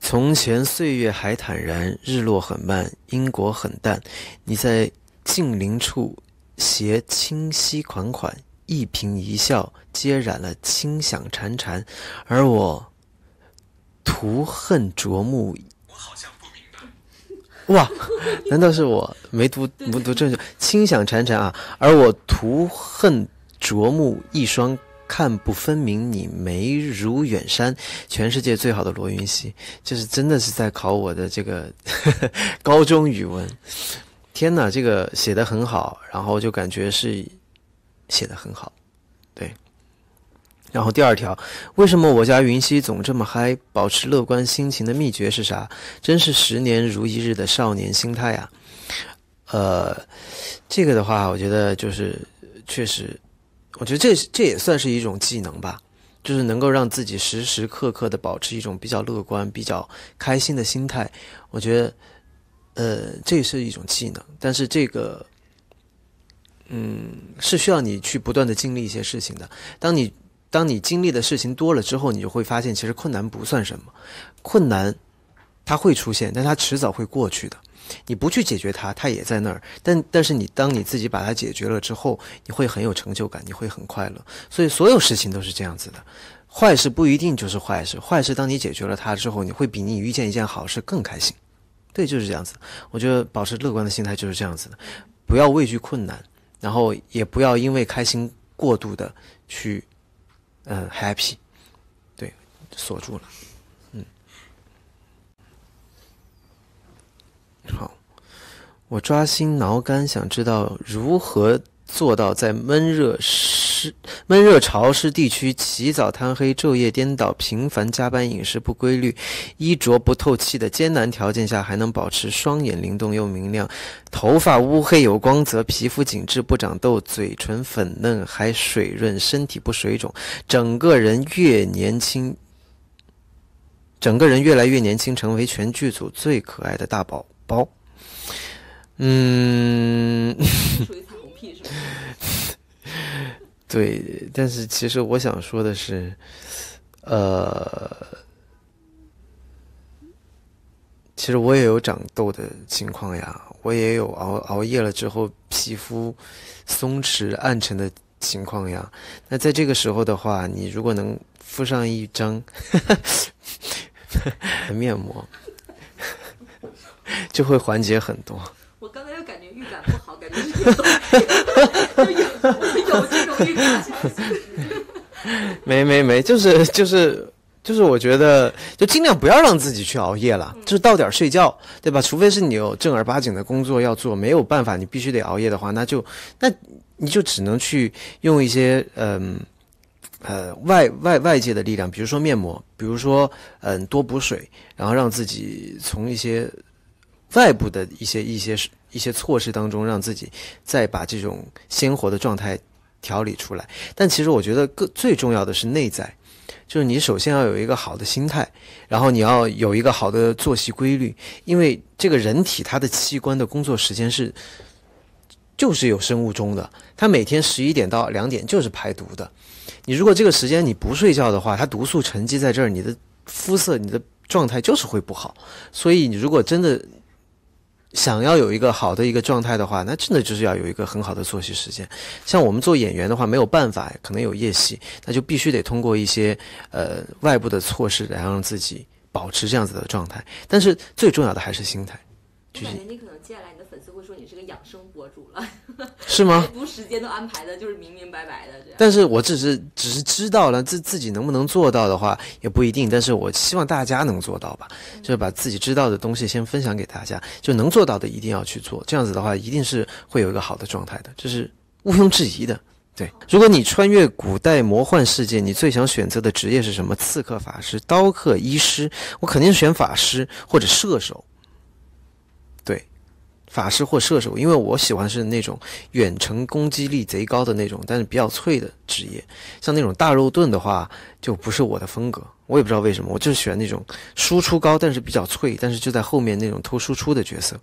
从前岁月还坦然，日落很慢，因果很淡。你在近邻处携清溪款款，一颦一笑皆染了清响潺潺。而我徒恨着目，好像不明白。哇，难道是我没读没读正确？清响潺潺啊，而我徒恨着目一双。看不分明，你眉如远山，全世界最好的罗云熙，这是真的是在考我的这个 高中语文。天哪，这个写的很好，然后就感觉是写的很好，对。然后第二条，为什么我家云溪总这么嗨？保持乐观心情的秘诀是啥？真是十年如一日的少年心态啊。呃，这个的话，我觉得就是确实。我觉得这这也算是一种技能吧，就是能够让自己时时刻刻的保持一种比较乐观、比较开心的心态。我觉得，呃，这是一种技能。但是这个，嗯，是需要你去不断的经历一些事情的。当你当你经历的事情多了之后，你就会发现，其实困难不算什么，困难它会出现，但它迟早会过去的。你不去解决它，它也在那儿。但但是你当你自己把它解决了之后，你会很有成就感，你会很快乐。所以所有事情都是这样子的，坏事不一定就是坏事。坏事当你解决了它之后，你会比你遇见一件好事更开心。对，就是这样子。我觉得保持乐观的心态就是这样子的，不要畏惧困难，然后也不要因为开心过度的去，嗯，happy，对，锁住了。好，我抓心挠肝，想知道如何做到在闷热湿、闷热潮湿地区起早贪黑、昼夜颠倒、频繁加班、饮食不规律、衣着不透气的艰难条件下，还能保持双眼灵动又明亮，头发乌黑有光泽，皮肤紧致不长痘，嘴唇粉嫩还水润，身体不水肿，整个人越年轻，整个人越来越年轻，成为全剧组最可爱的大宝。包，嗯，对，但是其实我想说的是，呃，其实我也有长痘的情况呀，我也有熬熬夜了之后皮肤松弛暗沉的情况呀。那在这个时候的话，你如果能敷上一张 面膜。就会缓解很多。我刚才又感觉预感不好，感觉是有 有这种预感。没没没，就是就是就是，我觉得就尽量不要让自己去熬夜了，就是到点睡觉，对吧？除非是你有正儿八经的工作要做，没有办法，你必须得熬夜的话，那就那你就只能去用一些嗯呃外外外界的力量，比如说面膜，比如说嗯多补水，然后让自己从一些。外部的一些一些一些措施当中，让自己再把这种鲜活的状态调理出来。但其实我觉得，更最重要的是内在，就是你首先要有一个好的心态，然后你要有一个好的作息规律。因为这个人体它的器官的工作时间是就是有生物钟的，它每天十一点到两点就是排毒的。你如果这个时间你不睡觉的话，它毒素沉积在这儿，你的肤色、你的状态就是会不好。所以你如果真的。想要有一个好的一个状态的话，那真的就是要有一个很好的作息时间。像我们做演员的话，没有办法，可能有夜戏，那就必须得通过一些呃外部的措施来让自己保持这样子的状态。但是最重要的还是心态，就是你可能接下来。你是个养生博主了，是吗？时间都安排的就是明明白白的。但是我只是只是知道了，自自己能不能做到的话也不一定。但是我希望大家能做到吧，就是把自己知道的东西先分享给大家，就能做到的一定要去做。这样子的话，一定是会有一个好的状态的，这是毋庸置疑的。对，如果你穿越古代魔幻世界，你最想选择的职业是什么？刺客、法师、刀客、医师，我肯定选法师或者射手。法师或射手，因为我喜欢是那种远程攻击力贼高的那种，但是比较脆的职业。像那种大肉盾的话，就不是我的风格。我也不知道为什么，我就是喜欢那种输出高但是比较脆，但是就在后面那种偷输出的角色。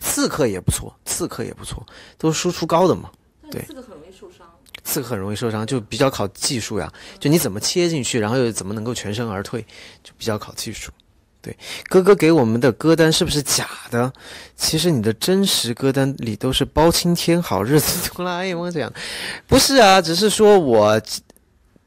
刺客也不错，刺客也不错，都输出高的嘛。但刺客很容易受伤。刺客很容易受伤，就比较考技术呀。就你怎么切进去，然后又怎么能够全身而退，就比较考技术。对，哥哥给我们的歌单是不是假的？其实你的真实歌单里都是包青天、好日子、哆啦 A 梦这样，不是啊，只是说我，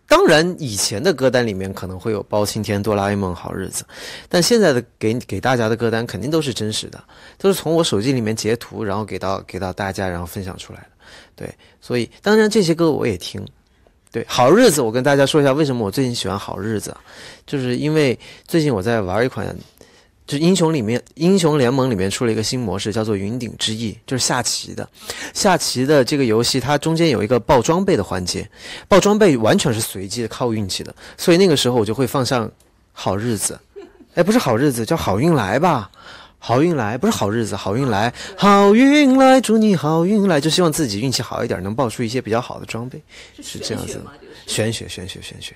当然以前的歌单里面可能会有包青天、哆啦 A 梦、好日子，但现在的给给大家的歌单肯定都是真实的，都是从我手机里面截图，然后给到给到大家，然后分享出来的。对，所以当然这些歌我也听。对，好日子，我跟大家说一下，为什么我最近喜欢好日子，就是因为最近我在玩一款，就英雄里面，英雄联盟里面出了一个新模式，叫做云顶之弈，就是下棋的，下棋的这个游戏，它中间有一个爆装备的环节，爆装备完全是随机的，靠运气的，所以那个时候我就会放上好日子，哎，不是好日子，叫好运来吧。好运来不是好日子，好运来，好运来，祝你好运来，就希望自己运气好一点，能爆出一些比较好的装备，是这样子玄学，玄学，玄学。